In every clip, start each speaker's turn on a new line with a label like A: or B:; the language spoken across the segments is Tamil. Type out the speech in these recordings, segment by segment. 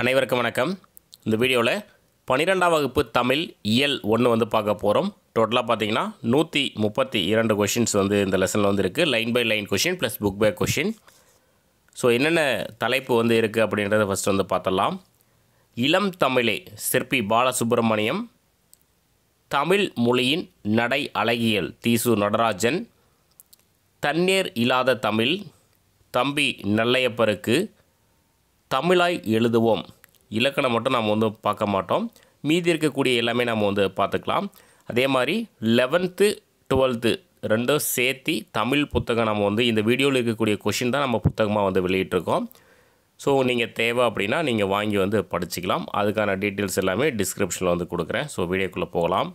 A: அனைவருக்கும் வணக்கம் இந்த வீடியோவில் பன்னிரெண்டாம் வகுப்பு தமிழ் இயல் ஒன்று வந்து பார்க்க போகிறோம் டோட்டலாக பார்த்தீங்கன்னா நூற்றி முப்பத்தி இரண்டு கொஷின்ஸ் வந்து இந்த லெசனில் வந்து இருக்குது line by line question plus book by question so என்னென்ன தலைப்பு வந்து இருக்குது அப்படின்றத ஃபஸ்ட் வந்து பார்த்தலாம் இளம் தமிழே சிற்பி பாலசுப்ரமணியம் தமிழ் மொழியின் நடை அழகியல் தீசு நடராஜன் தண்ணீர் இல்லாத தமிழ் தம்பி நல்லையப்பருக்கு தமிழாய் எழுதுவோம் இலக்கணம் மட்டும் நாம் வந்து பார்க்க மாட்டோம் மீதி இருக்கக்கூடிய எல்லாமே நம்ம வந்து பார்த்துக்கலாம் அதே மாதிரி லெவன்த்து டுவெல்த்து ரெண்டும் சேர்த்து தமிழ் புத்தகம் நம்ம வந்து இந்த வீடியோவில் இருக்கக்கூடிய கொஷின் தான் நம்ம புத்தகமாக வந்து வெளியிட்ருக்கோம் ஸோ நீங்கள் தேவை அப்படின்னா நீங்கள் வாங்கி வந்து படிச்சுக்கலாம் அதுக்கான டீட்டெயில்ஸ் எல்லாமே டிஸ்கிரிப்ஷனில் வந்து கொடுக்குறேன் ஸோ வீடியோக்குள்ளே போகலாம்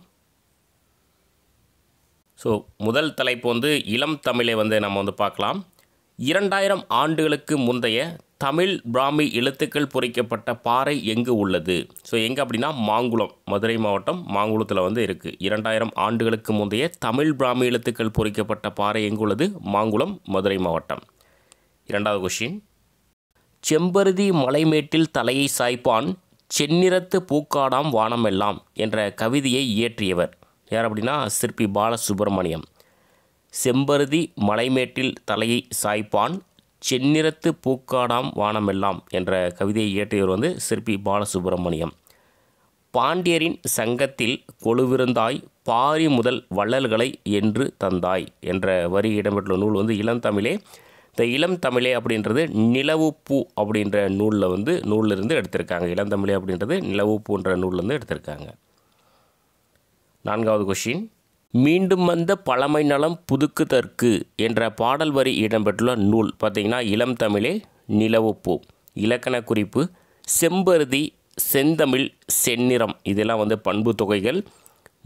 A: ஸோ முதல் தலைப்பு வந்து இளம் தமிழை வந்து நம்ம வந்து பார்க்கலாம் இரண்டாயிரம் ஆண்டுகளுக்கு முந்தைய தமிழ் பிராமி எழுத்துக்கள் பொறிக்கப்பட்ட பாறை எங்கு உள்ளது ஸோ எங்கே அப்படின்னா மாங்குளம் மதுரை மாவட்டம் மாங்குளத்தில் வந்து இருக்குது இரண்டாயிரம் ஆண்டுகளுக்கு முந்தைய தமிழ் பிராமி எழுத்துக்கள் பொறிக்கப்பட்ட பாறை எங்கு உள்ளது மாங்குளம் மதுரை மாவட்டம் இரண்டாவது கொஷின் செம்பருதி மலைமேட்டில் தலையை சாய்ப்பான் செந்நிறத்து பூக்காடாம் வானமெல்லாம் என்ற கவிதையை இயற்றியவர் யார் அப்படின்னா சிற்பி பாலசுப்ரமணியம் செம்பருதி மலைமேட்டில் தலையை சாய்ப்பான் செந்நிறத்து பூக்காடாம் வானமெல்லாம் என்ற கவிதையை இயற்றியவர் வந்து சிற்பி பாலசுப்ரமணியம் பாண்டியரின் சங்கத்தில் கொழுவிருந்தாய் பாரி முதல் வள்ளல்களை என்று தந்தாய் என்ற வரி இடம்பெற்றுள்ள நூல் வந்து இளந்தமிழே இந்த இளம் தமிழே அப்படின்றது நிலவு பூ அப்படின்ற நூலில் வந்து நூலிருந்து எடுத்திருக்காங்க இளந்தமிழே அப்படின்றது நிலவு பூன்ற நூலில் எடுத்திருக்காங்க நான்காவது கொஷின் மீண்டும் வந்த பழமை நலம் புதுக்குதற்கு என்ற பாடல் வரி இடம்பெற்றுள்ள நூல் பார்த்திங்கன்னா இளம் தமிழே நிலவுப்பூ இலக்கண குறிப்பு செம்பருதி செந்தமிழ் செந்நிறம் இதெல்லாம் வந்து பண்பு தொகைகள்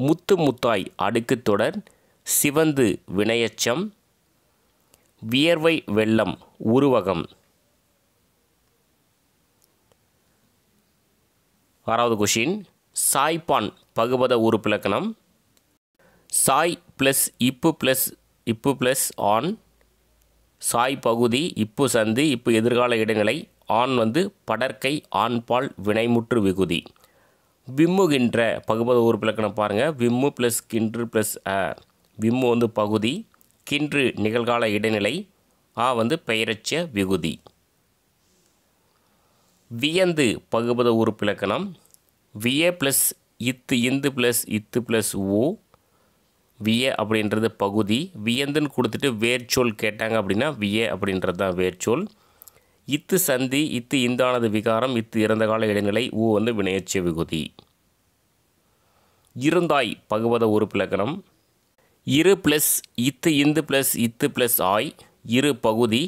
A: முத்து முத்தாய் அடுக்கு தொடர் சிவந்து வினையச்சம் வியர்வை வெள்ளம் உருவகம் ஆறாவது கொஷின் சாய்பான் பகுபத உறுப்பிலக்கணம் சாய் ப்ளஸ் இப்பு ப்ளஸ் இப்பு ப்ளஸ் ஆன் சாய் பகுதி இப்பு சந்து இப்பு எதிர்கால இடங்களை ஆண் வந்து படற்கை ஆண்பால் வினைமுற்று விகுதி விம்முகின்ற பகுபத உறுப்பிலக்கணம் பாருங்கள் விம்மு ப்ளஸ் கின்று ப்ளஸ் அ விம்மு வந்து பகுதி கின்று நிகழ்கால இடைநிலை ஆ வந்து பெயரட்ச விகுதி வியந்து பகுபத உறுப்பிலக்கணம் விய ப்ளஸ் இத்து இந்து ப்ளஸ் இத்து ப்ளஸ் ஊ விஏ அப்படின்றது பகுதி வியந்துன்னு கொடுத்துட்டு வேர்ச்சொல் கேட்டாங்க அப்படின்னா விஏ அப்படின்றது தான் வேர்ச்சொல் இத்து சந்தி இத்து இந்தானது விகாரம் இத்து இறந்த கால இடைநிலை ஊ வந்து வினையச்ச விகுதி இருந்தாய் பகுவத உறுப்பிலக்கணம் இரு ப்ளஸ் இத்து இந்து ப்ளஸ் இத்து ப்ளஸ் ஆய் இரு பகுதி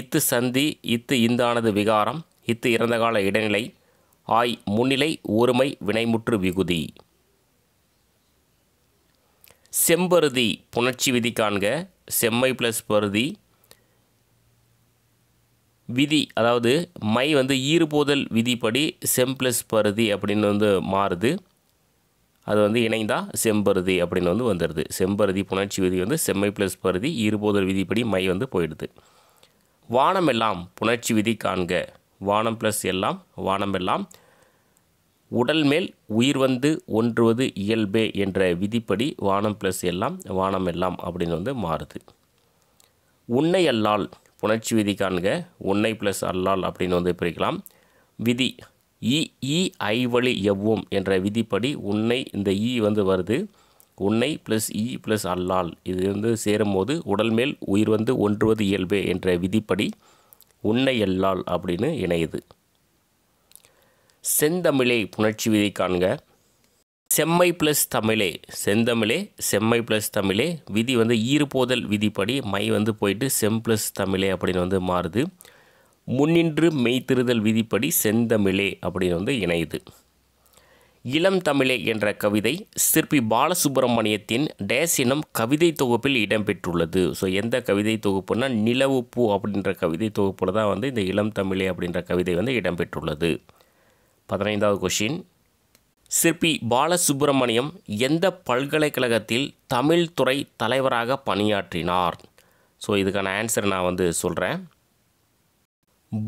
A: இத்து சந்தி இத்து இந்தானது விகாரம் இத்து இறந்த கால இடைநிலை ஆய் முன்னிலை ஒருமை வினைமுற்று விகுதி செம்பருதி புணர்ச்சி விதி காண்க செம்மை ப்ளஸ் பருதி விதி அதாவது மை வந்து ஈறுபோதல் விதிப்படி செம் ப்ளஸ் பருதி அப்படின்னு வந்து மாறுது அது வந்து இணைந்தால் செம்பருதி அப்படின்னு வந்து வந்துடுது செம்பருதி புணர்ச்சி விதி வந்து செம்மை ப்ளஸ் பருதி ஈறுபோதல் விதிப்படி மை வந்து போயிடுது வானம் எல்லாம் புணர்ச்சி விதி காண்க வானம் ப்ளஸ் எல்லாம் வானம் எல்லாம் உடல் மேல் உயிர் வந்து ஒன்றுவது இயல்பே என்ற விதிப்படி வானம் ப்ளஸ் எல்லாம் வானம் எல்லாம் அப்படின்னு வந்து மாறுது உன்னை அல்லால் புணர்ச்சி விதி காண்க உன்னை ப்ளஸ் அல்லால் அப்படின்னு வந்து பிரிக்கலாம் விதி இ இ ஐ வழி எவ்வும் என்ற விதிப்படி உன்னை இந்த இ வந்து வருது உன்னை ப்ளஸ் இ ப்ளஸ் அல்லால் இது வந்து சேரும்போது உடல் மேல் உயிர் வந்து ஒன்றுவது இயல்பே என்ற விதிப்படி உன்னை எல்லால் அப்படின்னு இணையுது செந்தமிழே புணர்ச்சி விதை காண்க செம்மை ப்ளஸ் தமிழே செந்தமிழே செம்மை ப்ளஸ் தமிழே விதி வந்து ஈறுபோதல் விதிப்படி மை வந்து போயிட்டு செம் ப்ளஸ் தமிழே அப்படின்னு வந்து மாறுது முன்னின்று மெய்த்திருதல் விதிப்படி செந்தமிழே அப்படின்னு வந்து இணையுது இளம் தமிழே என்ற கவிதை சிற்பி பாலசுப்ரமணியத்தின் டேஸ் எனும் கவிதை தொகுப்பில் இடம்பெற்றுள்ளது ஸோ எந்த கவிதை தொகுப்புனால் நிலவுப்பூ அப்படின்ற கவிதை தொகுப்பில் தான் வந்து இந்த இளம் தமிழே அப்படின்ற கவிதை வந்து இடம்பெற்றுள்ளது பதினைந்தாவது கொஷின் சிற்பி பாலசுப்பிரமணியம் எந்த பல்கலைக்கழகத்தில் தமிழ் துறை தலைவராக பணியாற்றினார் ஸோ இதுக்கான ஆன்சர் நான் வந்து சொல்கிறேன்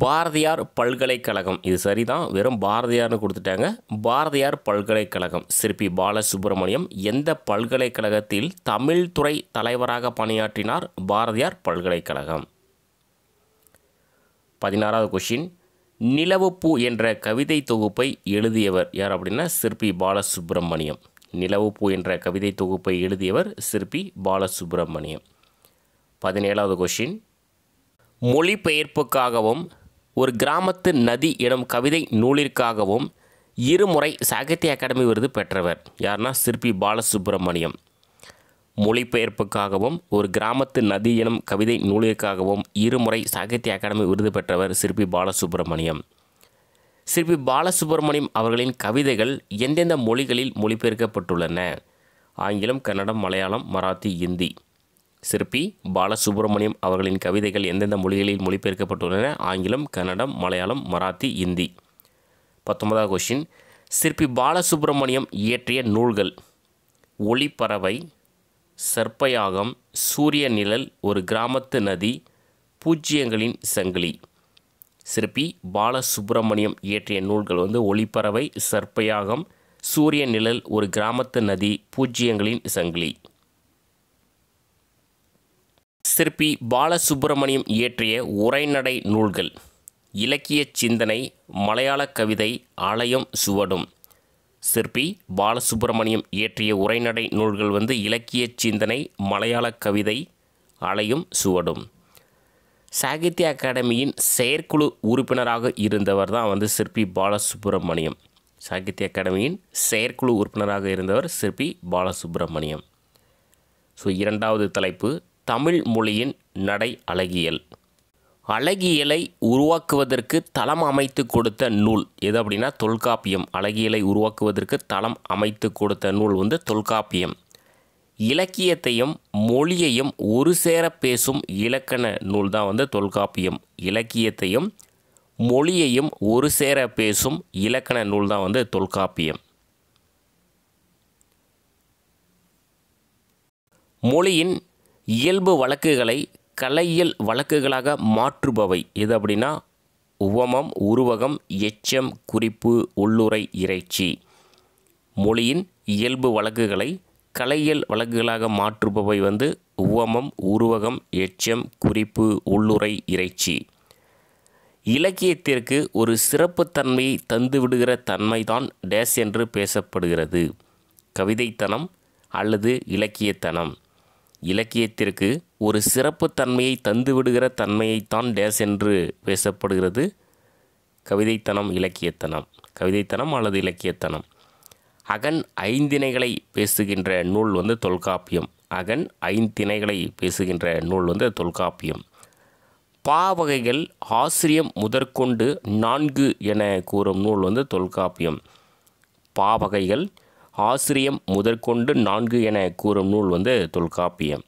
A: பாரதியார் பல்கலைக்கழகம் இது சரிதான் வெறும் பாரதியார்னு கொடுத்துட்டாங்க பாரதியார் பல்கலைக்கழகம் சிற்பி பாலசுப்பிரமணியம் எந்த பல்கலைக்கழகத்தில் தமிழ் துறை தலைவராக பணியாற்றினார் பாரதியார் பல்கலைக்கழகம் பதினாறாவது கொஷின் நிலவுப்பூ என்ற கவிதை தொகுப்பை எழுதியவர் யார் அப்படின்னா சிற்பி பாலசுப்ரமணியம் நிலவுப்பூ என்ற கவிதை தொகுப்பை எழுதியவர் சிற்பி பாலசுப்ரமணியம் பதினேழாவது கொஷின் மொழிபெயர்ப்புக்காகவும் ஒரு கிராமத்து நதி எனும் கவிதை நூலிற்காகவும் இருமுறை சாகித்ய அகாடமி விருது பெற்றவர் யார்னா சிற்பி பாலசுப்ரமணியம் மொழிபெயர்ப்புக்காகவும் ஒரு கிராமத்து நதி எனும் கவிதை நூலிற்காகவும் இருமுறை சாகித்ய அகாடமி விருது பெற்றவர் சிற்பி பாலசுப்ரமணியம் சிற்பி பாலசுப்ரமணியம் அவர்களின் கவிதைகள் எந்தெந்த மொழிகளில் மொழிபெயர்க்கப்பட்டுள்ளன ஆங்கிலம் கன்னடம் மலையாளம் மராத்தி இந்தி சிற்பி பாலசுப்ரமணியம் அவர்களின் கவிதைகள் எந்தெந்த மொழிகளில் மொழிபெயர்க்கப்பட்டுள்ளன ஆங்கிலம் கன்னடம் மலையாளம் மராத்தி இந்தி பத்தொன்பதாவது கொஷின் சிற்பி பாலசுப்ரமணியம் இயற்றிய நூல்கள் ஒளிப்பறவை சர்ப்பயாகம் சூரிய நிழல் ஒரு கிராமத்து நதி பூஜ்ஜியங்களின் சங்கிலி சிற்பி பாலசுப்பிரமணியம் இயற்றிய நூல்கள் வந்து ஒளிப்பறவை சர்ப்பயாகம் சூரிய நிழல் ஒரு கிராமத்து நதி பூஜ்ஜியங்களின் சங்கிலி சிற்பி பாலசுப்பிரமணியம் இயற்றிய உரைநடை நூல்கள் இலக்கிய சிந்தனை மலையாள கவிதை ஆலயம் சுவடும் சிற்பி பாலசுப்பிரமணியம் இயற்றிய உரைநடை நூல்கள் வந்து இலக்கிய சிந்தனை மலையாள கவிதை அலையும் சுவடும் சாகித்ய அகாடமியின் செயற்குழு உறுப்பினராக இருந்தவர் தான் வந்து சிற்பி பாலசுப்பிரமணியம் சாகித்ய அகாடமியின் செயற்குழு உறுப்பினராக இருந்தவர் சிற்பி பாலசுப்பிரமணியம் ஸோ இரண்டாவது தலைப்பு தமிழ் மொழியின் நடை அழகியல் அழகியலை உருவாக்குவதற்கு தளம் அமைத்து கொடுத்த நூல் எது அப்படின்னா தொல்காப்பியம் அழகியலை உருவாக்குவதற்கு தளம் அமைத்து கொடுத்த நூல் வந்து தொல்காப்பியம் இலக்கியத்தையும் மொழியையும் ஒரு சேர பேசும் இலக்கண நூல் தான் வந்து தொல்காப்பியம் இலக்கியத்தையும் மொழியையும் ஒரு சேர பேசும் இலக்கண நூல் தான் வந்து தொல்காப்பியம் மொழியின் இயல்பு வழக்குகளை கலையியல் வழக்குகளாக மாற்றுபவை எது அப்படின்னா உவமம் உருவகம் எச்சம் குறிப்பு உள்ளுரை இறைச்சி மொழியின் இயல்பு வழக்குகளை கலையியல் வழக்குகளாக மாற்றுபவை வந்து உவமம் உருவகம் எச்சம் குறிப்பு உள்ளுரை இறைச்சி இலக்கியத்திற்கு ஒரு சிறப்புத்தன்மையை தந்துவிடுகிற தன்மைதான் டேஸ் என்று பேசப்படுகிறது கவிதைத்தனம் அல்லது இலக்கியத்தனம் இலக்கியத்திற்கு ஒரு சிறப்புத்தன்மையை தந்துவிடுகிற தன்மையைத்தான் டேஸ் என்று பேசப்படுகிறது கவிதைத்தனம் இலக்கியத்தனம் கவிதைத்தனம் அல்லது இலக்கியத்தனம் அகன் ஐந்திணைகளை பேசுகின்ற நூல் வந்து தொல்காப்பியம் அகன் ஐந்திணைகளை பேசுகின்ற நூல் வந்து தொல்காப்பியம் பாவகைகள் ஆசிரியம் முதற்கொண்டு நான்கு என கூறும் நூல் வந்து தொல்காப்பியம் பாவகைகள் ஆசிரியம் முதற்கொண்டு நான்கு என கூறும் நூல் வந்து தொல்காப்பியம்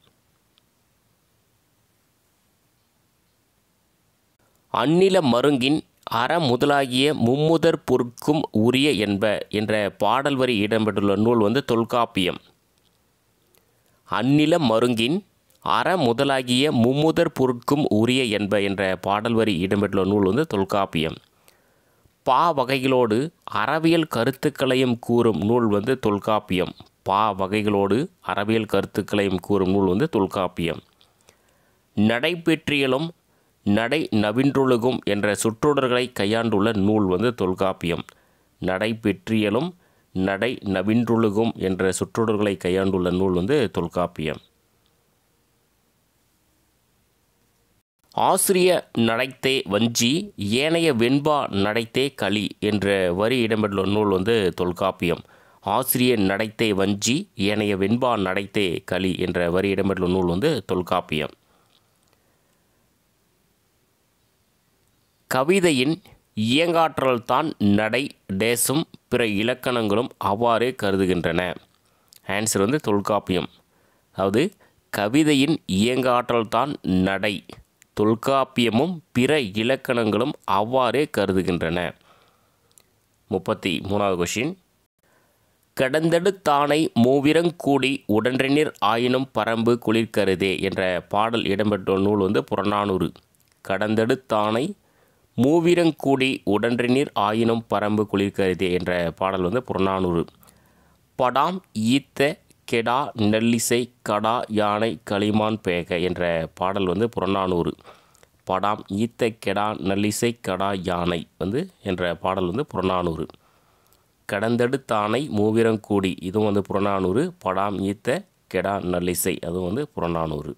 A: அந்நில மருங்கின் அற முதலாகிய மும்முதற் பொருட்கும் உரிய என்ப என்ற பாடல் வரி இடம்பெற்றுள்ள நூல் வந்து தொல்காப்பியம் அந்நில மருங்கின் அற முதலாகிய மும்முதற் பொருட்கும் உரிய என்ப என்ற பாடல் வரி இடம்பெற்றுள்ள நூல் வந்து தொல்காப்பியம் பா வகைகளோடு அறவியல் கருத்துக்களையும் கூறும் நூல் வந்து தொல்காப்பியம் பா வகைகளோடு அறவியல் கருத்துக்களையும் கூறும் நூல் வந்து தொல்காப்பியம் நடைபெற்றியலும் நடை நவின்றொழுகும் என்ற சுற்றொடர்களை கையாண்டுள்ள நூல் வந்து தொல்காப்பியம் நடை பெற்றியலும் நடை நவின்றுழுகும் என்ற சுற்றொடர்களை கையாண்டுள்ள நூல் வந்து தொல்காப்பியம் ஆசிரிய நடைத்தே வஞ்சி ஏனைய வெண்பா நடைத்தே களி என்ற வரி இடம்பெற்றுள்ள நூல் வந்து தொல்காப்பியம் ஆசிரிய நடைத்தே வஞ்சி ஏனைய வெண்பா நடைத்தே களி என்ற வரி இடம்பெற்றுள்ள நூல் வந்து தொல்காப்பியம் கவிதையின் இயங்காற்றல்தான் நடை தேசம் பிற இலக்கணங்களும் அவ்வாறே கருதுகின்றன ஆன்சர் வந்து தொல்காப்பியம் அதாவது கவிதையின் இயங்காற்றல்தான் நடை தொல்காப்பியமும் பிற இலக்கணங்களும் அவ்வாறே கருதுகின்றன முப்பத்தி மூணாவது கொஷின் கடந்தெடுத்தானை மூவிரங்கூடி உடன்றெண்ணீர் ஆயினும் பரம்பு குளிர்கருதே என்ற பாடல் இடம்பெற்ற நூல் வந்து புறநானூறு கடந்தெடுத்தானை மூவிரங்கூடி உடன்றினீர் ஆயினும் பரம்பு குளிர்கருதே என்ற பாடல் வந்து புறநானூறு படாம் ஈத்த கெடா நெல்லிசை கடா யானை களிமான் பேக என்ற பாடல் வந்து புறநானூறு படாம் ஈத்த கெடா நல்லிசை கடா யானை வந்து என்ற பாடல் வந்து புறநானூறு கடந்தெடுத்தானை மூவிரங்கூடி இதுவும் வந்து புறநானூறு படாம் ஈத்த கெடா நல்லிசை அதுவும் வந்து புறநானூறு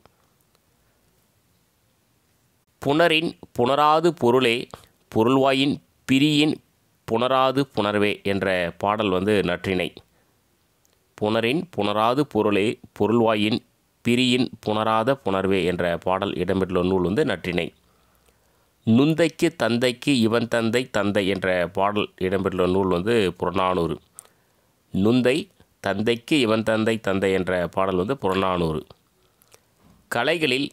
A: புணரின் புனராது பொருளே பொருள்வாயின் பிரியின் புணராது புணர்வே என்ற பாடல் வந்து நற்றினை புணரின் புனராது பொருளே பொருள்வாயின் பிரியின் புணராத புணர்வே என்ற பாடல் இடம்பெற்றுள்ள நூல் வந்து நற்றினை நுந்தைக்கு தந்தைக்கு இவன் தந்தை தந்தை என்ற பாடல் இடம்பெற்றுள்ள நூல் வந்து புறநானூறு நுந்தை தந்தைக்கு இவன் தந்தை தந்தை என்ற பாடல் வந்து புறநானூறு கலைகளில்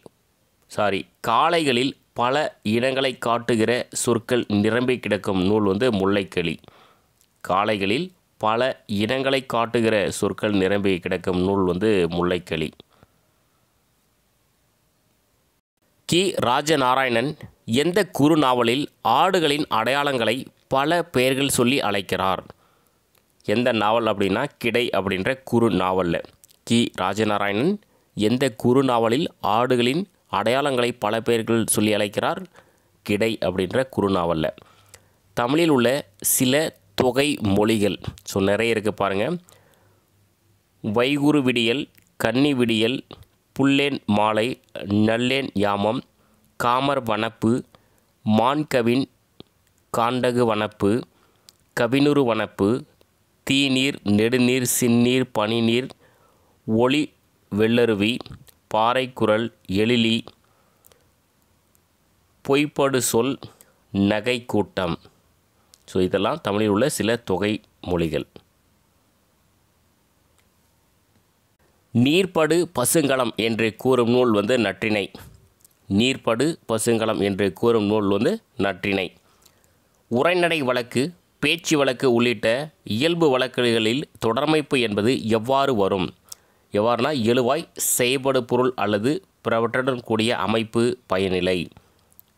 A: சாரி காளைகளில் பல இடங்களை காட்டுகிற சொற்கள் நிரம்பி கிடக்கும் நூல் வந்து முல்லைக்கிளி காளைகளில் பல இடங்களை காட்டுகிற சொற்கள் நிரம்பி கிடக்கும் நூல் வந்து முல்லைக்கிளி கி ராஜநாராயணன் எந்த குறு நாவலில் ஆடுகளின் அடையாளங்களை பல பெயர்கள் சொல்லி அழைக்கிறார் எந்த நாவல் அப்படின்னா கிடை அப்படின்ற குறு நாவலில் கி ராஜநாராயணன் எந்த குறு நாவலில் ஆடுகளின் அடையாளங்களை பல பேர்கள் சொல்லி அழைக்கிறார் கிடை அப்படின்ற குறுநாவலில் தமிழில் உள்ள சில தொகை மொழிகள் ஸோ நிறைய இருக்குது பாருங்கள் வைகுரு விடியல் கன்னி விடியல் புல்லேன் மாலை நல்லேன் யாமம் காமர் வனப்பு மான்கவின் காண்டகு வனப்பு கவினுறு வனப்பு தீநீர் நெடுநீர் சின்னீர் பனிநீர் ஒளி வெள்ளருவி பாறைக்குரல் எழிலி பொய்ப்படு சொல் நகை கூட்டம் ஸோ இதெல்லாம் தமிழில் உள்ள சில தொகை மொழிகள் நீர்ப்படு பசுங்களம் என்று கூறும் நூல் வந்து நற்றினை நீர்படு பசுங்களம் என்று கூறும் நூல் வந்து நற்றினை உரைநடை வழக்கு பேச்சு வழக்கு உள்ளிட்ட இயல்பு வழக்குகளில் தொடர்மைப்பு என்பது எவ்வாறு வரும் எவ்வாறுனா எழுவாய் செயல்படு பொருள் அல்லது பிறவற்றுடன் கூடிய அமைப்பு பயனிலை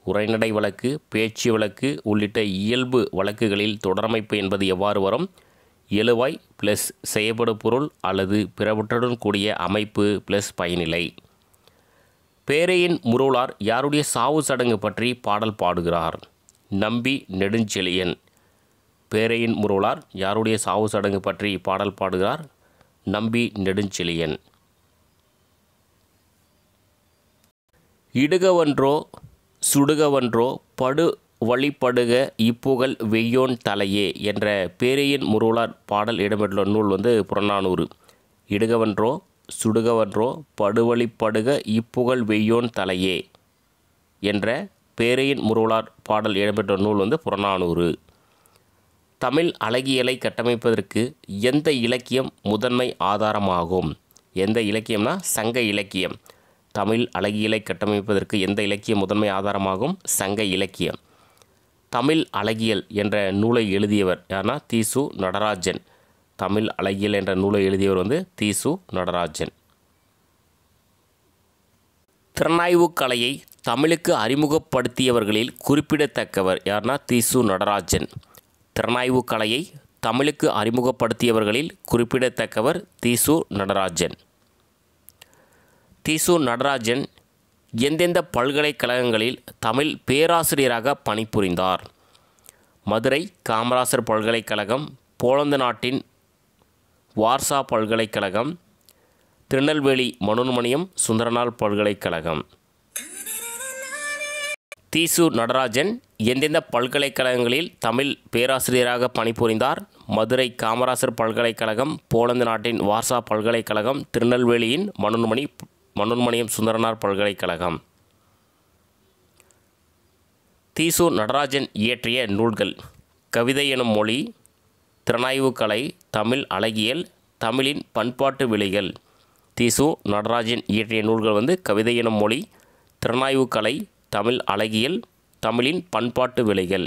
A: உரைநடை வழக்கு பேச்சு வழக்கு உள்ளிட்ட இயல்பு வழக்குகளில் தொடரமைப்பு என்பது எவ்வாறு வரும் எழுவாய் ப்ளஸ் செயல்படு பொருள் அல்லது பிறவற்றுடன் கூடிய அமைப்பு ப்ளஸ் பயனிலை பேரையின் முருளார் யாருடைய சாவு சடங்கு பற்றி பாடல் பாடுகிறார் நம்பி நெடுஞ்செழியன் பேரையின் முருளார் யாருடைய சாவு சடங்கு பற்றி பாடல் பாடுகிறார் நம்பி நெடுஞ்செழியன் இடுகவன்றோ சுடுகவன்றோ படு வழிபடுக இப்புகழ் வெய்யோன் தலையே என்ற பேரையின் முருளார் பாடல் இடம்பெற்றுள்ள நூல் வந்து புறநானூறு இடுகவன்றோ சுடுகவன்றோ படுவழிப்படுக இப்புகழ் வெய்யோன் தலையே என்ற பேரையின் முருளார் பாடல் இடம்பெற்ற நூல் வந்து புறநானூறு தமிழ் அழகியலை கட்டமைப்பதற்கு எந்த இலக்கியம் முதன்மை ஆதாரமாகும் எந்த இலக்கியம்னா சங்க இலக்கியம் தமிழ் அழகியலை கட்டமைப்பதற்கு எந்த இலக்கியம் முதன்மை ஆதாரமாகும் சங்க இலக்கியம் தமிழ் அழகியல் என்ற நூலை எழுதியவர் யார்னா தீசு நடராஜன் தமிழ் அழகியல் என்ற நூலை எழுதியவர் வந்து தீசு நடராஜன் திறனாய்வு கலையை தமிழுக்கு அறிமுகப்படுத்தியவர்களில் குறிப்பிடத்தக்கவர் யார்னா தீசு நடராஜன் திறனாய்வு கலையை தமிழுக்கு அறிமுகப்படுத்தியவர்களில் குறிப்பிடத்தக்கவர் தீசு நடராஜன் தீசு நடராஜன் எந்தெந்த பல்கலைக்கழகங்களில் தமிழ் பேராசிரியராக பணிபுரிந்தார் மதுரை காமராசர் பல்கலைக்கழகம் போலந்து நாட்டின் வார்சா பல்கலைக்கழகம் திருநெல்வேலி மனோன்மணியம் சுந்தரனால் பல்கலைக்கழகம் தீசு நடராஜன் எந்தெந்த பல்கலைக்கழகங்களில் தமிழ் பேராசிரியராக பணிபுரிந்தார் மதுரை காமராசர் பல்கலைக்கழகம் போலந்து நாட்டின் வார்சா பல்கலைக்கழகம் திருநெல்வேலியின் மனோன்மணி மனோன்மணியம் சுந்தரனார் பல்கலைக்கழகம் தீசு நடராஜன் இயற்றிய நூல்கள் கவிதை எனும் மொழி திறனாய்வு கலை தமிழ் அழகியல் தமிழின் பண்பாட்டு விலைகள் தீசு நடராஜன் இயற்றிய நூல்கள் வந்து கவிதை எனும் மொழி திறனாய்வு கலை தமிழ் அழகியல் தமிழின் பண்பாட்டு விலைகள்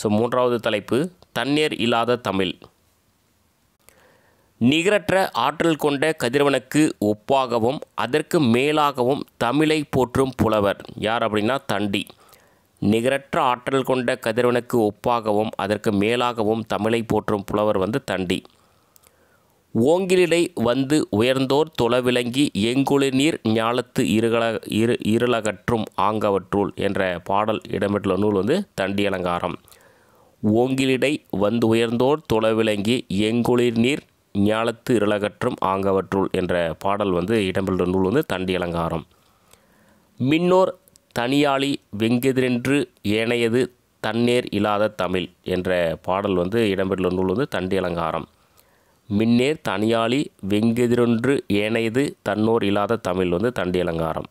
A: ஸோ மூன்றாவது தலைப்பு தண்ணீர் இல்லாத தமிழ் நிகரற்ற ஆற்றல் கொண்ட கதிரவனுக்கு ஒப்பாகவும் அதற்கு மேலாகவும் தமிழை போற்றும் புலவர் யார் அப்படின்னா தண்டி நிகரற்ற ஆற்றல் கொண்ட கதிரவனுக்கு ஒப்பாகவும் அதற்கு மேலாகவும் தமிழை போற்றும் புலவர் வந்து தண்டி ஓங்கிலிடை வந்து உயர்ந்தோர் எங்குளிர் நீர் ஞாலத்து இருகல இரு இருளகற்றும் ஆங்கவற்றுள் என்ற பாடல் இடம்பெற்றுள்ள நூல் வந்து தண்டி அலங்காரம் ஓங்கிலிடை வந்து உயர்ந்தோர் எங்குளிர் நீர் ஞாலத்து இருளகற்றும் ஆங்கவற்றுள் என்ற பாடல் வந்து இடம்பெற்ற நூல் வந்து தண்டி அலங்காரம் மின்னோர் தனியாளி வெங்கெதிரென்று ஏனையது தன்னேர் இல்லாத தமிழ் என்ற பாடல் வந்து இடம்பெற்றுள்ள நூல் வந்து தண்டி அலங்காரம் மின்னேர் தனியாளி வெங்கெதிரொன்று ஏனையது தன்னோர் இல்லாத தமிழ் வந்து தண்டி அலங்காரம்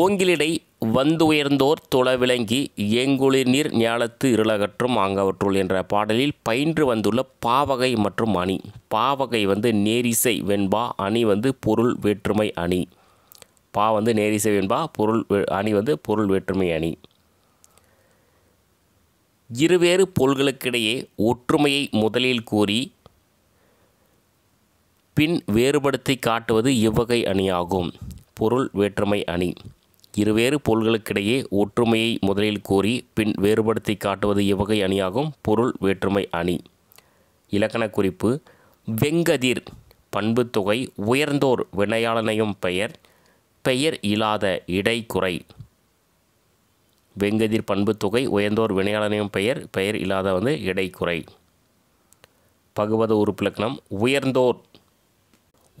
A: ஓங்கிலிடை வந்து உயர்ந்தோர் துளவிளங்கி ஏங்குளிர் நீர் ஞாலத்து இருளகற்றும் ஆங்கவற்றுள் என்ற பாடலில் பயின்று வந்துள்ள பாவகை மற்றும் அணி பாவகை வந்து நேரிசை வெண்பா அணி வந்து பொருள் வேற்றுமை அணி பா வந்து நேரிசை வெண்பா பொருள் அணி வந்து பொருள் வேற்றுமை அணி இருவேறு போல்களுக்கிடையே ஒற்றுமையை முதலில் கூறி பின் வேறுபடுத்தி காட்டுவது இவ்வகை அணியாகும் பொருள் வேற்றுமை அணி இருவேறு பொருள்களுக்கிடையே ஒற்றுமையை முதலில் கூறி பின் வேறுபடுத்தி காட்டுவது இவ்வகை அணியாகும் பொருள் வேற்றுமை அணி இலக்கண குறிப்பு வெங்கதிர் பண்பு தொகை உயர்ந்தோர் வினையாளனையும் பெயர் பெயர் இல்லாத இடைக்குறை வெங்கதிர் பண்பு தொகை உயர்ந்தோர் வினையாளனையும் பெயர் பெயர் இல்லாத வந்து இடைக்குறை பகுவத உறுப்பிலக்கணம் உயர்ந்தோர்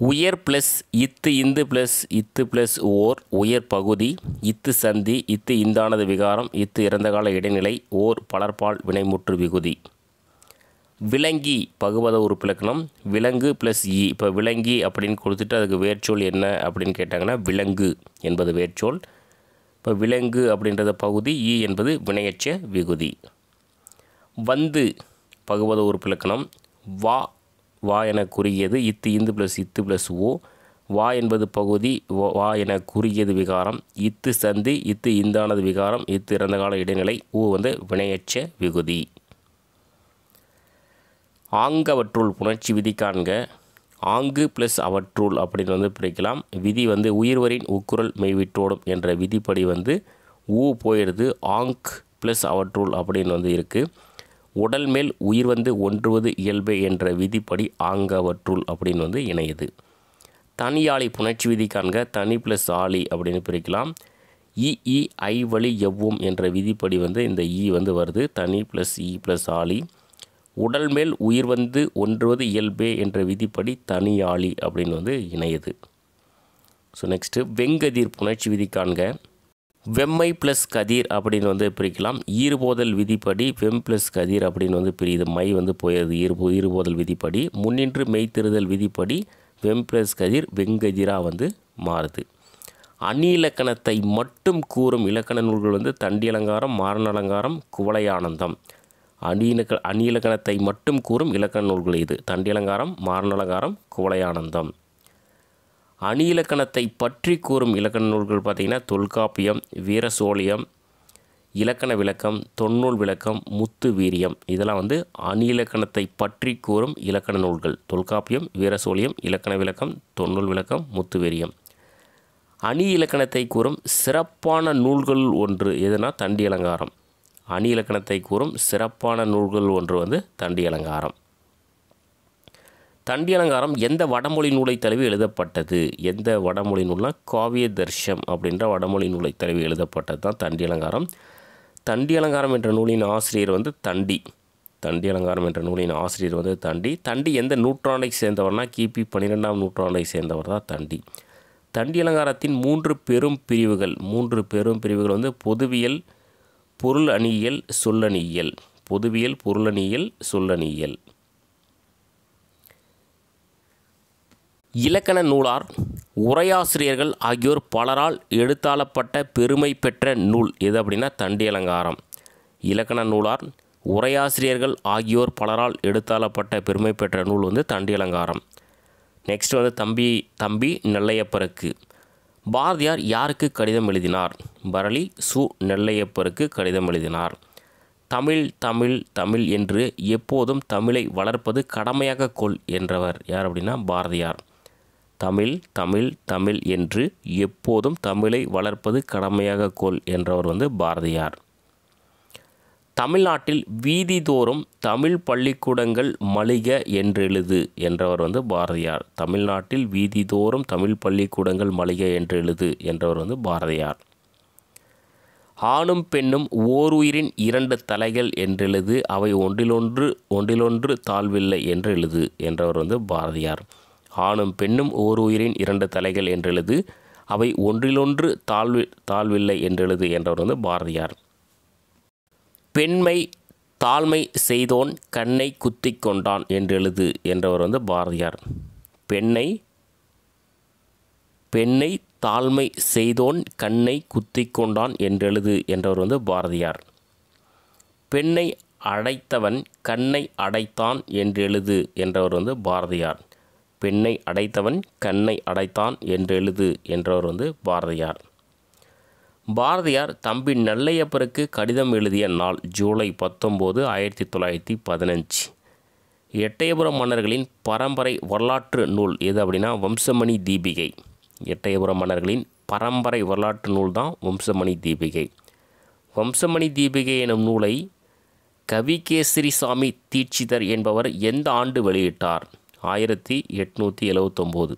A: உயர் ப்ளஸ் இத்து இந்து ப்ளஸ் இத்து ப்ளஸ் ஓர் உயர் பகுதி இத்து சந்தி இத்து இந்தானது விகாரம் இத்து இறந்தகால இடைநிலை ஓர் பலர்பால் வினைமுற்று விகுதி விலங்கி பகுவத உறுப்பிலக்கணம் விலங்கு ப்ளஸ் இ இப்போ விலங்கி அப்படின்னு கொடுத்துட்டு அதுக்கு வேர்ச்சொல் என்ன அப்படின்னு கேட்டாங்கன்னா விலங்கு என்பது வேர்ச்சொல் இப்போ விலங்கு அப்படின்றத பகுதி ஈ என்பது வினையச்ச விகுதி வந்து பகுவத உறுப்பிலக்கணம் வா வா என குறுகியது இத்து இந்து ப்ளஸ் இத்து ப்ளஸ் ஓ வா என்பது பகுதி வா என குறுகியது விகாரம் இத்து சந்தி இத்து இந்தானது விகாரம் இத்து இறந்த கால இடைநிலை ஊ வந்து வினையச்ச விகுதி ஆங்கவற்றுள் புணர்ச்சி விதி காண்க ஆங்கு ப்ளஸ் அவற்றுள் அப்படின்னு வந்து பிரிக்கலாம் விதி வந்து உயிர்வரின் உக்குரல் மெய்விட்டோடும் என்ற விதிப்படி வந்து ஊ போயிடுது ஆங்க் ப்ளஸ் அவற்றுள் அப்படின்னு வந்து இருக்குது உடல் மேல் உயிர் வந்து ஒன்றுவது இயல்பே என்ற விதிப்படி அவற்றுள் அப்படின்னு வந்து இணையுது ஆளி புணர்ச்சி விதி காண்க தனி ப்ளஸ் ஆளி அப்படின்னு பிரிக்கலாம் இ இ ஐ வழி எவ்வும் என்ற விதிப்படி வந்து இந்த இ வந்து வருது தனி ப்ளஸ் இ ப்ளஸ் ஆளி உடல் மேல் உயிர் வந்து ஒன்றுவது இயல்பே என்ற விதிப்படி தனியாளி அப்படின்னு வந்து இணையுது ஸோ நெக்ஸ்ட்டு வெங்கதிர் புணர்ச்சி விதி காண்க வெம்மை ப்ளஸ் கதிர் அப்படின்னு வந்து பிரிக்கலாம் ஈறுபோதல் விதிப்படி வெம் ப்ளஸ் கதிர் அப்படின்னு வந்து பிரியுது மை வந்து போயிருது ஈறுபோ ஈறுபோதல் விதிப்படி முன்னின்று மெய்த்திருதல் விதிப்படி வெம் ப்ளஸ் கதிர் வெங்கதிராக வந்து மாறுது அணி இலக்கணத்தை மட்டும் கூறும் இலக்கண நூல்கள் வந்து தண்டி அலங்காரம் மாரண அலங்காரம் குவளையானந்தம் அணிலக்க அணியிலக்கணத்தை மட்டும் கூறும் இலக்கண நூல்கள் இது தண்டியலங்காரம் மாரணலங்காரம் குவளையானந்தம் அணியிலக்கணத்தை பற்றி கூறும் இலக்கண நூல்கள் பார்த்திங்கன்னா தொல்காப்பியம் வீரசோழியம் இலக்கண விளக்கம் தொன்னூல் விளக்கம் முத்து வீரியம் இதெல்லாம் வந்து இலக்கணத்தை பற்றி கூறும் இலக்கண நூல்கள் தொல்காப்பியம் வீரசோழியம் இலக்கண விளக்கம் தொன்னூல் விளக்கம் முத்து வீரியம் அணி இலக்கணத்தை கூறும் சிறப்பான நூல்கள் ஒன்று எதுனா தண்டி அலங்காரம் அணி இலக்கணத்தை கூறும் சிறப்பான நூல்கள் ஒன்று வந்து தண்டி அலங்காரம் தண்டி அலங்காரம் எந்த வடமொழி நூலை தழுவி எழுதப்பட்டது எந்த வடமொழி நூல்னால் காவிய தர்ஷம் அப்படின்ற வடமொழி நூலை தழுவி எழுதப்பட்டது தான் தண்டி அலங்காரம் தண்டி அலங்காரம் என்ற நூலின் ஆசிரியர் வந்து தண்டி தண்டி அலங்காரம் என்ற நூலின் ஆசிரியர் வந்து தண்டி தண்டி எந்த நூற்றாண்டை சேர்ந்தவர்னா கிபி பன்னிரெண்டாம் நூற்றாண்டை சேர்ந்தவர் தான் தண்டி தண்டி அலங்காரத்தின் மூன்று பெரும் பிரிவுகள் மூன்று பெரும் பிரிவுகள் வந்து பொதுவியல் பொருள் அணியியல் சொல்லணியியல் பொதுவியல் பொருளணியல் சொல்லணியியல் இலக்கண நூலார் உரையாசிரியர்கள் ஆகியோர் பலரால் எடுத்தாளப்பட்ட பெருமை பெற்ற நூல் எது அப்படின்னா தண்டி அலங்காரம் இலக்கண நூலார் உரையாசிரியர்கள் ஆகியோர் பலரால் எடுத்தாளப்பட்ட பெருமை பெற்ற நூல் வந்து தண்டி அலங்காரம் நெக்ஸ்ட் வந்து தம்பி தம்பி நெல்லையப்பருக்கு பாரதியார் யாருக்கு கடிதம் எழுதினார் பரளி சு நெல்லையப்பருக்கு கடிதம் எழுதினார் தமிழ் தமிழ் தமிழ் என்று எப்போதும் தமிழை வளர்ப்பது கடமையாக கொள் என்றவர் யார் அப்படின்னா பாரதியார் தமிழ் தமிழ் தமிழ் என்று எப்போதும் தமிழை வளர்ப்பது கடமையாக கொள் என்றவர் வந்து பாரதியார் தமிழ்நாட்டில் வீதிதோறும் தமிழ் பள்ளிக்கூடங்கள் மளிக என்றெழுது என்றவர் வந்து பாரதியார் தமிழ்நாட்டில் வீதிதோறும் தமிழ் பள்ளிக்கூடங்கள் மளிக என்றெழுது என்றவர் வந்து பாரதியார் ஆணும் பெண்ணும் ஓர் உயிரின் இரண்டு தலைகள் என்றெழுது அவை ஒன்றிலொன்று ஒன்றிலொன்று தாழ்வில்லை என்றெழுது என்றவர் வந்து பாரதியார் ஆணும் பெண்ணும் ஓர் உயிரின் இரண்டு தலைகள் என்றெழுது அவை ஒன்றிலொன்று தாழ்வி தாழ்வில்லை என்றெழுது என்றவர் வந்து பாரதியார் பெண்மை தாழ்மை செய்தோன் கண்ணை குத்தி கொண்டான் என்று எழுது என்றவர் வந்து பாரதியார் பெண்ணை பெண்ணை தாழ்மை செய்தோன் கண்ணை குத்தி கொண்டான் என்றெழுது என்றவர் வந்து பாரதியார் பெண்ணை அடைத்தவன் கண்ணை அடைத்தான் என்று எழுது என்றவர் வந்து பாரதியார் பெண்ணை அடைத்தவன் கண்ணை அடைத்தான் என்று எழுது என்றவர் வந்து பாரதியார் பாரதியார் தம்பி நல்லையப்பருக்கு கடிதம் எழுதிய நாள் ஜூலை பத்தொம்போது ஆயிரத்தி தொள்ளாயிரத்தி பதினஞ்சு எட்டயபுரம் மன்னர்களின் பரம்பரை வரலாற்று நூல் எது அப்படின்னா வம்சமணி தீபிகை எட்டயபுரம் மன்னர்களின் பரம்பரை வரலாற்று நூல் தான் வம்சமணி தீபிகை வம்சமணி தீபிகை எனும் நூலை கவிகேசரி சாமி தீட்சிதர் என்பவர் எந்த ஆண்டு வெளியிட்டார் ஆயிரத்தி எட்நூற்றி எழுவத்தொம்போது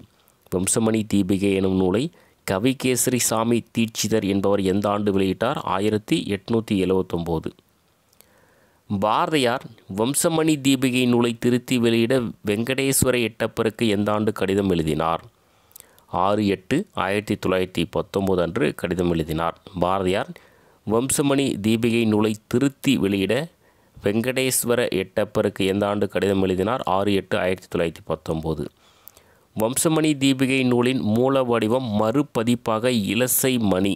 A: வம்சமணி தீபிகை எனும் நூலை கவிகேசரி சாமி தீட்சிதர் என்பவர் எந்த ஆண்டு வெளியிட்டார் ஆயிரத்தி எட்நூற்றி எழுவத்தொம்போது பாரதியார் வம்சமணி தீபிகை நூலை திருத்தி வெளியிட வெங்கடேஸ்வர எட்டப்பருக்கு எந்த ஆண்டு கடிதம் எழுதினார் ஆறு எட்டு ஆயிரத்தி தொள்ளாயிரத்தி பத்தொம்போது அன்று கடிதம் எழுதினார் பாரதியார் வம்சமணி தீபிகை நூலை திருத்தி வெளியிட வெங்கடேஸ்வர எட்டப்பருக்கு எந்த ஆண்டு கடிதம் எழுதினார் ஆறு எட்டு ஆயிரத்தி தொள்ளாயிரத்தி பத்தொம்போது வம்சமணி தீபிகை நூலின் மூல வடிவம் மறுபதிப்பாக இலசை மணி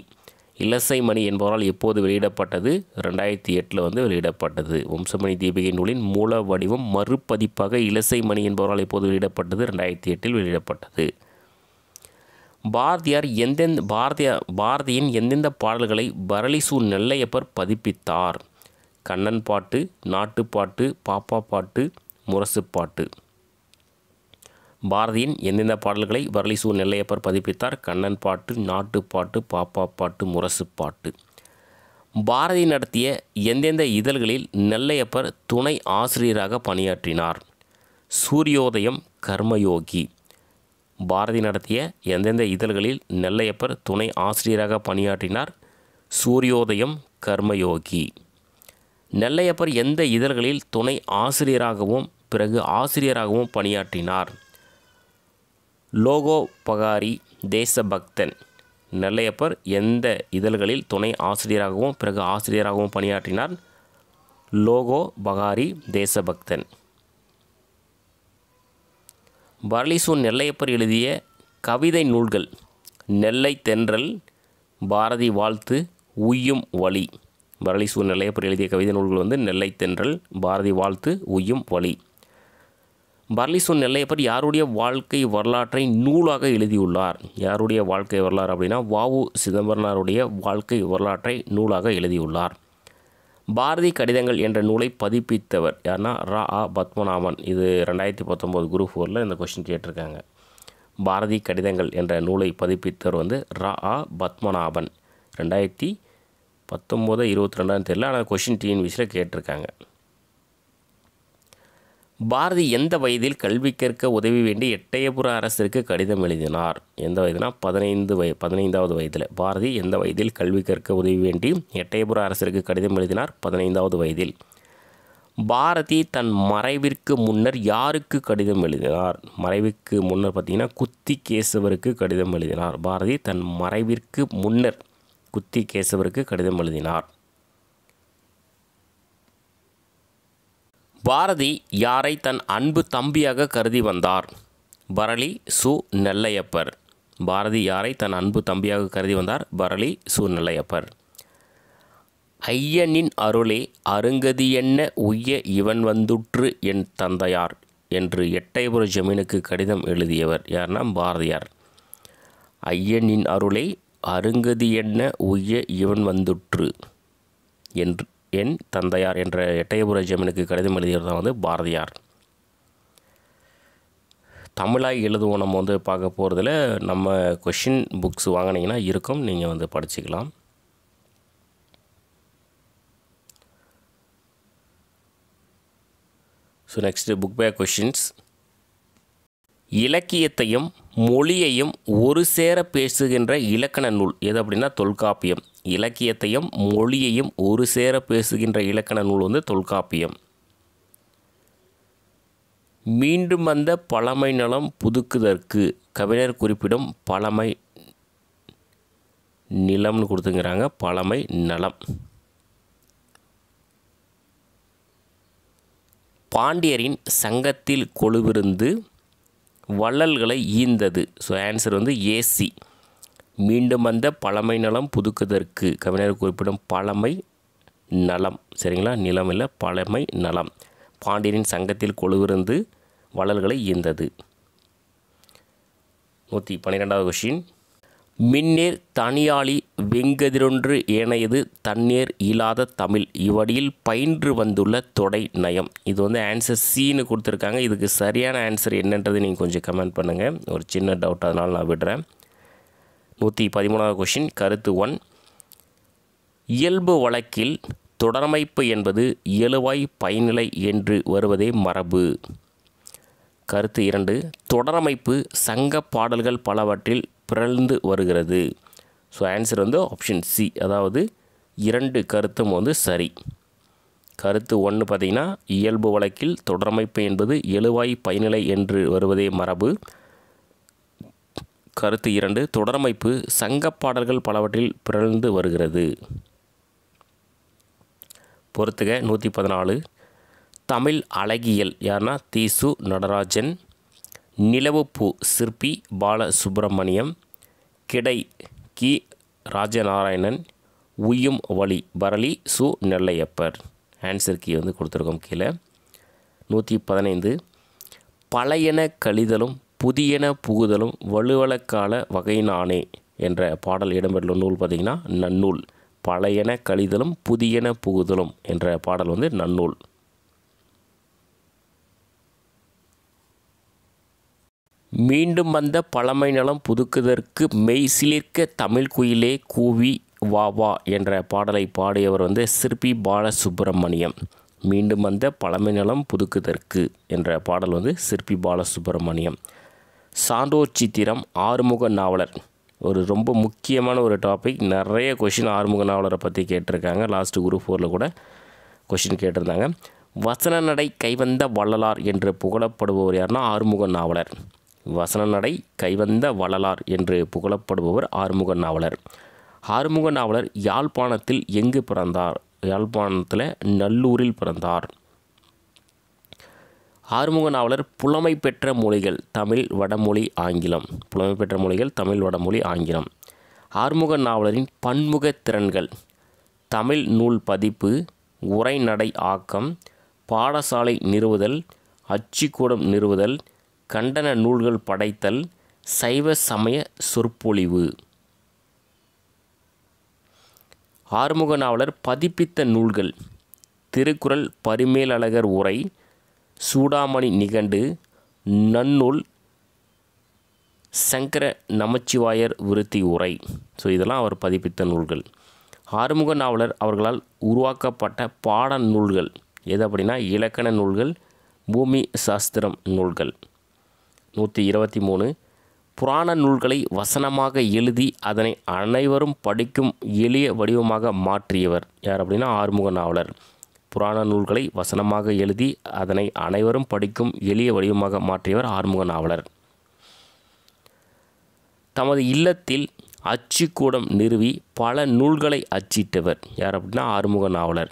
A: இலசை மணி என்பவரால் எப்போது வெளியிடப்பட்டது ரெண்டாயிரத்தி எட்டில் வந்து வெளியிடப்பட்டது வம்சமணி தீபிகை நூலின் மூல வடிவம் மறுபதிப்பாக இலசை மணி என்பவரால் எப்போது வெளியிடப்பட்டது ரெண்டாயிரத்தி எட்டில் வெளியிடப்பட்டது பாரதியார் எந்தெந்த பாரதியார் பாரதியின் எந்தெந்த பாடல்களை பரளிசு நெல்லையப்பர் பதிப்பித்தார் கண்ணன் பாட்டு நாட்டுப்பாட்டு பாப்பா பாட்டு முரசு பாட்டு பாரதியின் எந்தெந்த பாடல்களை வரலிசூர் நெல்லையப்பர் பதிப்பித்தார் கண்ணன் பாட்டு நாட்டுப்பாட்டு பாப்பா பாட்டு முரசு பாட்டு பாரதி நடத்திய எந்தெந்த இதழ்களில் நெல்லையப்பர் துணை ஆசிரியராக பணியாற்றினார் சூரியோதயம் கர்மயோகி பாரதி நடத்திய எந்தெந்த இதழ்களில் நெல்லையப்பர் துணை ஆசிரியராக பணியாற்றினார் சூரியோதயம் கர்மயோகி நெல்லையப்பர் எந்த இதழ்களில் துணை ஆசிரியராகவும் பிறகு ஆசிரியராகவும் பணியாற்றினார் லோகோபகாரி தேசபக்தன் நெல்லையப்பர் எந்த இதழ்களில் துணை ஆசிரியராகவும் பிறகு ஆசிரியராகவும் பணியாற்றினார் லோகோ பகாரி தேசபக்தன் பரளிசு நெல்லையப்பர் எழுதிய கவிதை நூல்கள் நெல்லை தென்றல் பாரதி வாழ்த்து உய்யும் வழி பரளிசு நெல்லையப்பர் எழுதிய கவிதை நூல்கள் வந்து நெல்லை தென்றல் பாரதி வாழ்த்து உய்யும் வழி பர்லிசோன் நெல்லையப்பர் யாருடைய வாழ்க்கை வரலாற்றை நூலாக எழுதியுள்ளார் யாருடைய வாழ்க்கை வரலாறு அப்படின்னா வாவு சிதம்பரனாருடைய வாழ்க்கை வரலாற்றை நூலாக எழுதியுள்ளார் பாரதி கடிதங்கள் என்ற நூலை பதிப்பித்தவர் யாருன்னா ரா ஆ பத்மநாபன் இது ரெண்டாயிரத்தி பத்தொம்போது குரூப் ஃபோரில் இந்த கொஷின் கேட்டிருக்காங்க பாரதி கடிதங்கள் என்ற நூலை பதிப்பித்தவர் வந்து ரா ஆ பத்மநாபன் ரெண்டாயிரத்தி பத்தொம்போது இருபத்தி ரெண்டாயிரம் தெரியல ஆனால் கொஷின் விஷயில் கேட்டிருக்காங்க பாரதி எந்த வயதில் கல்வி கற்க உதவி வேண்டி எட்டயபுர அரசிற்கு கடிதம் எழுதினார் எந்த வயதுனா பதினைந்து வய பதினைந்தாவது வயதில் பாரதி எந்த வயதில் கல்வி கற்க உதவி வேண்டி எட்டயபுர அரசிற்கு கடிதம் எழுதினார் பதினைந்தாவது வயதில் பாரதி தன் மறைவிற்கு முன்னர் யாருக்கு கடிதம் எழுதினார் மறைவுக்கு முன்னர் பார்த்திங்கன்னா குத்தி கேசவருக்கு கடிதம் எழுதினார் பாரதி தன் மறைவிற்கு முன்னர் குத்தி கேசவருக்கு கடிதம் எழுதினார் பாரதி யாரை தன் அன்பு தம்பியாக கருதி வந்தார் பரளி சு நெல்லையப்பர் பாரதி யாரை தன் அன்பு தம்பியாக கருதி வந்தார் பரளி சு நெல்லையப்பர் ஐயனின் அருளே அருங்கதி என்ன உய்ய இவன் வந்துற்று என் தந்தையார் என்று எட்டைபுர ஜமீனுக்கு கடிதம் எழுதியவர் யார்னா பாரதியார் ஐயனின் அருளை அருங்கதி என்ன உய்ய இவன் வந்துற்று என்று என் தந்தையார் என்ற எட்டயபுர ஜெமினுக்கு கடிதம் எழுதியவர் தான் வந்து பாரதியார் தமிழாய் எழுதுவோம் நம்ம வந்து பார்க்க போகிறதுல நம்ம கொஷின் புக்ஸ் வாங்கினீங்கன்னா இருக்கும் நீங்கள் வந்து படிச்சுக்கலாம் so next book back questions இலக்கியத்தையும் மொழியையும் ஒரு சேர பேசுகின்ற இலக்கண நூல் எது அப்படின்னா தொல்காப்பியம் இலக்கியத்தையும் மொழியையும் ஒரு சேர பேசுகின்ற இலக்கண நூல் வந்து தொல்காப்பியம் மீண்டும் வந்த பழமை நலம் புதுக்குதற்கு கவிஞர் குறிப்பிடும் பழமை நிலம்னு கொடுத்துங்கிறாங்க பழமை நலம் பாண்டியரின் சங்கத்தில் கொழுவிருந்து வள்ளல்களை ஈந்தது ஸோ ஆன்சர் வந்து ஏசி மீண்டும் வந்த பழமை நலம் புதுக்குதற்கு கவிஞர் குறிப்பிடும் பழமை நலம் சரிங்களா நிலம் இல்லை பழமை நலம் பாண்டியனின் சங்கத்தில் கொழுவிருந்து வளல்களை ஈந்தது நூற்றி பன்னிரெண்டாவது கொஷின் மின்னேர் தனியாளி வெங்கதிரொன்று ஏனையது தண்ணீர் இல்லாத தமிழ் இவ்வடியில் பயின்று வந்துள்ள தொடை நயம் இது வந்து ஆன்சர் சீனு கொடுத்துருக்காங்க இதுக்கு சரியான ஆன்சர் என்னன்றது நீங்கள் கொஞ்சம் கமெண்ட் பண்ணுங்கள் ஒரு சின்ன டவுட் அதனால் நான் விடுறேன் நூற்றி பதிமூணாவது கொஷின் கருத்து ஒன் இயல்பு வழக்கில் தொடர்மைப்பு என்பது இயலுவாய் பயனிலை என்று வருவதே மரபு கருத்து இரண்டு தொடரமைப்பு சங்க பாடல்கள் பலவற்றில் பிறழ்ந்து வருகிறது ஸோ ஆன்சர் வந்து ஆப்ஷன் சி அதாவது இரண்டு கருத்தும் வந்து சரி கருத்து ஒன்று பார்த்திங்கன்னா இயல்பு வழக்கில் தொடரமைப்பு என்பது எழுவாய் பயனிலை என்று வருவதே மரபு கருத்து இரண்டு தொடரமைப்பு சங்கப் பாடல்கள் பலவற்றில் பிறழ்ந்து வருகிறது பொறுத்துக நூற்றி பதினாலு தமிழ் அழகியல் யார்னா தீசு நடராஜன் நிலவுப்பூ சிற்பி பாலசுப்பிரமணியம் கிடை கி ராஜநாராயணன் உயும் வழி பரளி சு நெல்லையப்பர் ஆன்சர் கீ வந்து கொடுத்துருக்கோம் கீழே நூற்றி பதினைந்து பழையன கழிதலும் புதியன புகுதலும் வலுவழக்கால வகையினானே என்ற பாடல் இடம்பெற்ற நூல் பார்த்திங்கன்னா நன்னூல் பழையன கழிதலும் புதியன புகுதலும் என்ற பாடல் வந்து நன்னூல் மீண்டும் வந்த பழமை நலம் புதுக்குதற்கு மெய் சிலிர்க்க தமிழ் குயிலே கூவி வா வா என்ற பாடலை பாடியவர் வந்து சிற்பி பாலசுப்பிரமணியம் மீண்டும் வந்த பழமை நலம் புதுக்குதற்கு என்ற பாடல் வந்து சிற்பி பாலசுப்பிரமணியம் சான்றோர் சித்திரம் ஆறுமுக நாவலர் ஒரு ரொம்ப முக்கியமான ஒரு டாபிக் நிறைய கொஷின் ஆறுமுக நாவலரை பற்றி கேட்டிருக்காங்க லாஸ்ட்டு குரூப் ஃபோரில் கூட கொஷின் கேட்டிருந்தாங்க வசன நடை கைவந்த வள்ளலார் என்று புகழப்படுபவர் யாருன்னா ஆறுமுக நாவலர் வசன நடை கைவந்த வள்ளலார் என்று புகழப்படுபவர் ஆறுமுக நாவலர் ஆறுமுக நாவலர் யாழ்ப்பாணத்தில் எங்கு பிறந்தார் யாழ்ப்பாணத்தில் நல்லூரில் பிறந்தார் ஆறுமுக நாவலர் புலமை பெற்ற மொழிகள் தமிழ் வடமொழி ஆங்கிலம் புலமை பெற்ற மொழிகள் தமிழ் வடமொழி ஆங்கிலம் ஆறுமுக நாவலரின் பன்முக திறன்கள் தமிழ் நூல் பதிப்பு உரைநடை ஆக்கம் பாடசாலை நிறுவுதல் அச்சுக்கூடம் நிறுவுதல் கண்டன நூல்கள் படைத்தல் சைவ சமய சொற்பொழிவு ஆறுமுக நாவலர் பதிப்பித்த நூல்கள் திருக்குறள் பரிமேலழகர் உரை சூடாமணி நிகண்டு நன்னூல் சங்கர நமச்சிவாயர் விருத்தி உரை ஸோ இதெல்லாம் அவர் பதிப்பித்த நூல்கள் ஆறுமுக நாவலர் அவர்களால் உருவாக்கப்பட்ட பாட நூல்கள் எது அப்படின்னா இலக்கண நூல்கள் பூமி சாஸ்திரம் நூல்கள் நூற்றி இருபத்தி மூணு புராண நூல்களை வசனமாக எழுதி அதனை அனைவரும் படிக்கும் எளிய வடிவமாக மாற்றியவர் யார் அப்படின்னா ஆறுமுக நாவலர் புராண நூல்களை வசனமாக எழுதி அதனை அனைவரும் படிக்கும் எளிய வடிவமாக மாற்றியவர் ஆறுமுக நாவலர் தமது இல்லத்தில் அச்சுக்கூடம் நிறுவி பல நூல்களை அச்சிட்டவர் யார் அப்படின்னா ஆறுமுக நாவலர்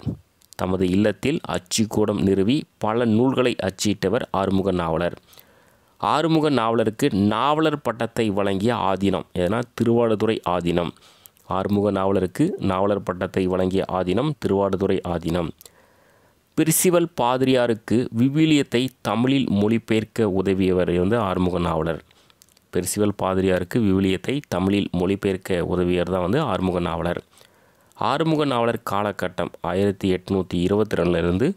A: தமது இல்லத்தில் அச்சுக்கூடம் நிறுவி பல நூல்களை அச்சிட்டவர் ஆறுமுக நாவலர் ஆறுமுக நாவலருக்கு நாவலர் பட்டத்தை வழங்கிய ஆதீனம் எதனால் திருவாடுதுறை ஆதீனம் ஆறுமுக நாவலருக்கு நாவலர் பட்டத்தை வழங்கிய ஆதீனம் திருவாடுதுறை ஆதீனம் பிரிசிவல் பாதிரியாருக்கு விவிலியத்தை தமிழில் மொழிபெயர்க்க உதவியவர் வந்து ஆறுமுக நாவலர் பெருசிவல் பாதிரியாருக்கு விவிலியத்தை தமிழில் மொழிபெயர்க்க உதவியர் தான் வந்து ஆறுமுக நாவலர் ஆறுமுக நாவலர் காலகட்டம் ஆயிரத்தி எட்நூற்றி இருபத்தி ரெண்டுலேருந்து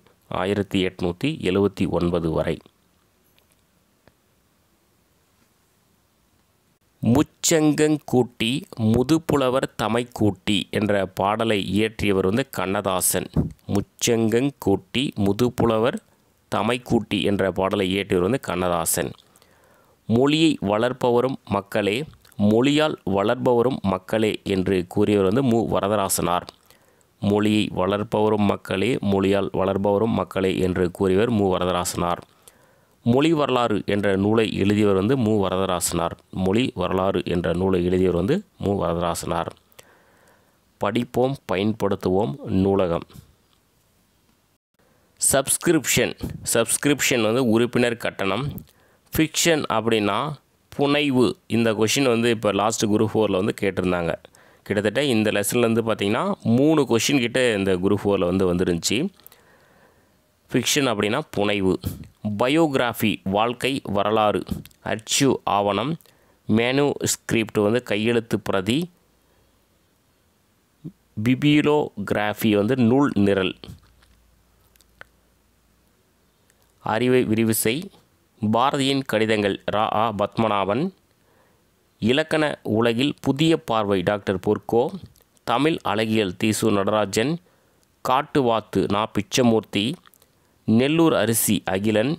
A: ஆயிரத்தி எட்நூற்றி எழுவத்தி ஒன்பது வரை முச்சங்கங் கூட்டி முதுப்புலவர் தமை கூட்டி என்ற பாடலை இயற்றியவர் வந்து கண்ணதாசன் முச்சங்கங் கூட்டி முதுப்புலவர் தமை கூட்டி என்ற பாடலை இயற்றியவர் வந்து கண்ணதாசன் மொழியை வளர்ப்பவரும் மக்களே மொழியால் வளர்பவரும் மக்களே என்று கூறியவர் வந்து மு வரதராசனார் மொழியை வளர்ப்பவரும் மக்களே மொழியால் வளர்பவரும் மக்களே என்று கூறியவர் மு வரதராசனார் மொழி வரலாறு என்ற நூலை எழுதியவர் வந்து மு வரதராசனார் மொழி வரலாறு என்ற நூலை எழுதியவர் வந்து மு வரதராசனார் படிப்போம் பயன்படுத்துவோம் நூலகம் சப்ஸ்கிரிப்ஷன் சப்ஸ்கிரிப்ஷன் வந்து உறுப்பினர் கட்டணம் ஃபிக்ஷன் அப்படின்னா புனைவு இந்த கொஷின் வந்து இப்போ லாஸ்ட் குரூப் ஃபோரில் வந்து கேட்டிருந்தாங்க கிட்டத்தட்ட இந்த லெசன்லேருந்து பார்த்திங்கன்னா மூணு கொஷின் கிட்டே இந்த குரூப் ஃபோரில் வந்து வந்துருந்துச்சு ஃபிக்ஷன் அப்படின்னா புனைவு பயோகிராஃபி வாழ்க்கை வரலாறு அச்சு ஆவணம் மேனு ஸ்கிரிப்ட் வந்து கையெழுத்து பிரதி பிபிலோகிராஃபி வந்து நூல் நிரல் அறிவை விரிவுசை பாரதியின் கடிதங்கள் ரா ஆ பத்மநாபன் இலக்கண உலகில் புதிய பார்வை டாக்டர் பொற்கோ தமிழ் அழகியல் தீசு நடராஜன் காட்டுவாத்து நா பிச்சமூர்த்தி நெல்லூர் அரிசி அகிலன்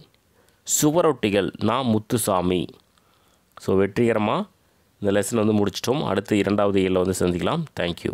A: சுவரொட்டிகள் நாம் முத்துசாமி ஸோ வெற்றிகரமாக இந்த லெசன் வந்து முடிச்சிட்டோம் அடுத்து இரண்டாவது இயலில் வந்து சந்திக்கலாம் தேங்க்யூ